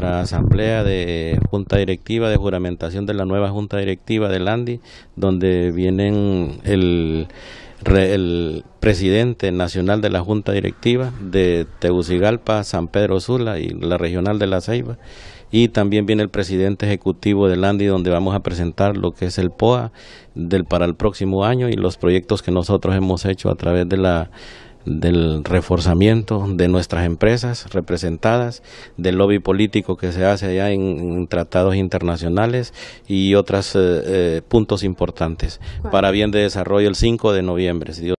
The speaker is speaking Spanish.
nuestra asamblea de junta directiva, de juramentación de la nueva junta directiva del ANDI, donde vienen el, presidente nacional de la junta directiva de Tegucigalpa, San Pedro Sula y la regional de La Ceiba y también viene el presidente ejecutivo del ANDI donde vamos a presentar lo que es el POA del para el próximo año y los proyectos que nosotros hemos hecho a través de la del reforzamiento de nuestras empresas representadas, del lobby político que se hace allá en, tratados internacionales y otros eh, eh, puntos importantes para bien de desarrollo el 5 de noviembre.